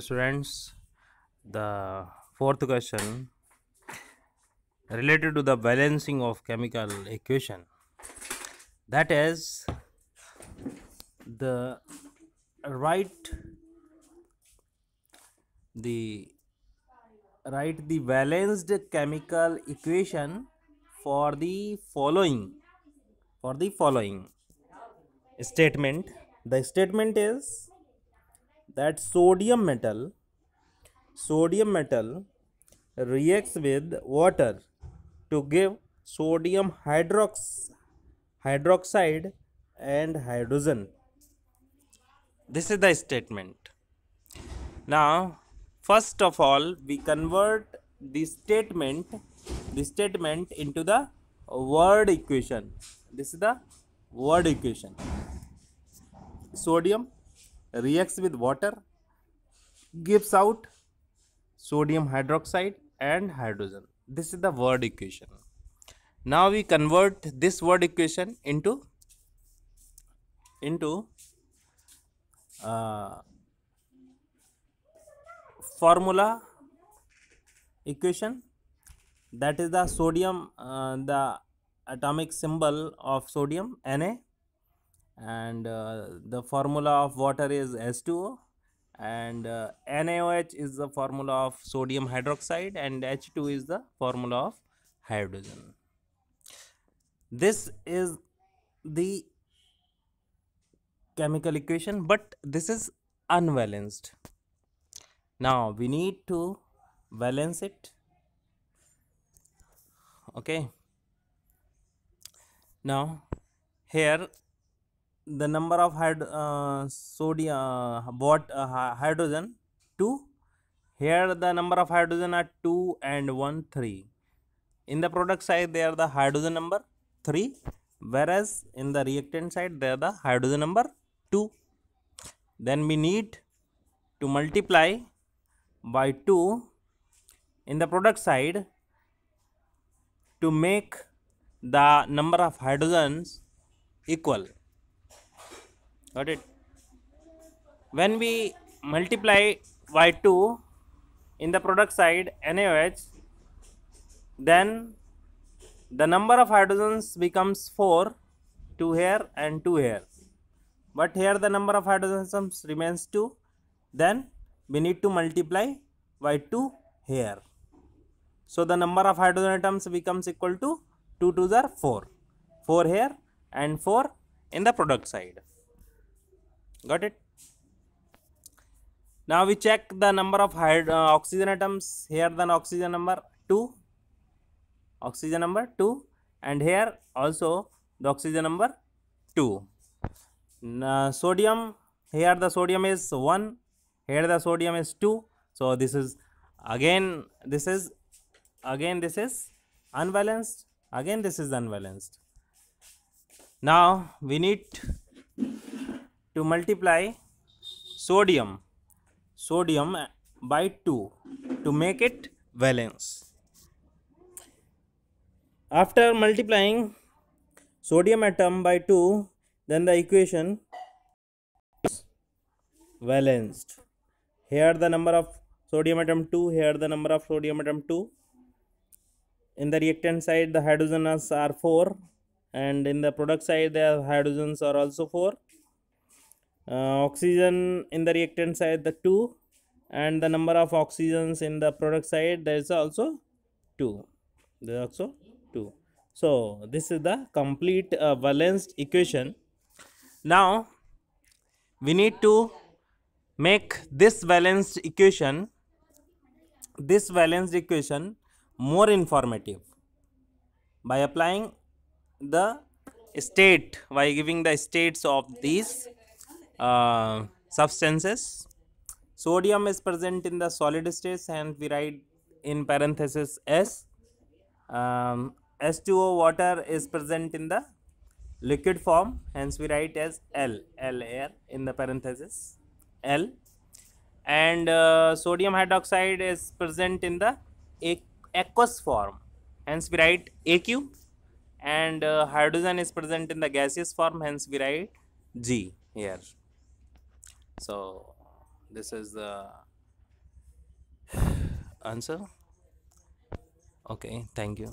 students the fourth question related to the balancing of chemical equation that is the write the write the balanced chemical equation for the following for the following statement the statement is that sodium metal sodium metal reacts with water to give sodium hydrox hydroxide and hydrogen this is the statement now first of all we convert the statement the statement into the word equation this is the word equation sodium reacts with water gives out sodium hydroxide and hydrogen this is the word equation now we convert this word equation into into uh, formula equation that is the sodium uh, the atomic symbol of sodium na and uh, the formula of water is H2O and uh, NaOH is the formula of sodium hydroxide and H2 is the formula of hydrogen. This is the chemical equation but this is unbalanced. Now we need to balance it. Okay. Now here the number of hyd uh, sodium uh, what uh, hydrogen 2 here the number of hydrogen are 2 and 1 3 in the product side they are the hydrogen number 3 whereas in the reactant side they are the hydrogen number 2 then we need to multiply by 2 in the product side to make the number of hydrogens equal got it when we multiply y2 in the product side NaOH then the number of hydrogens becomes 4 2 here and 2 here but here the number of hydrogens remains 2 then we need to multiply y2 here so the number of hydrogen atoms becomes equal to 2 to are 4 4 here and 4 in the product side got it now we check the number of hydro, uh, oxygen atoms here the oxygen number 2 oxygen number 2 and here also the oxygen number 2 uh, sodium here the sodium is 1 here the sodium is 2 so this is again this is again this is unbalanced again this is unbalanced now we need to multiply sodium sodium by 2 to make it valence. After multiplying sodium atom by 2 then the equation is valenced. Here the number of sodium atom 2 here the number of sodium atom 2. In the reactant side the hydrogens are 4 and in the product side the hydrogens are also 4 uh, oxygen in the reactant side the 2 and the number of oxygens in the product side there is also 2 there is also 2 so this is the complete uh, balanced equation now we need to make this balanced equation this balanced equation more informative by applying the state by giving the states of these uh, substances. Sodium is present in the solid state and we write in parenthesis S. Um, H2O water is present in the liquid form hence we write as L, L here in the parenthesis L and uh, sodium hydroxide is present in the aqueous form hence we write AQ and uh, hydrogen is present in the gaseous form hence we write G here so this is the answer okay thank you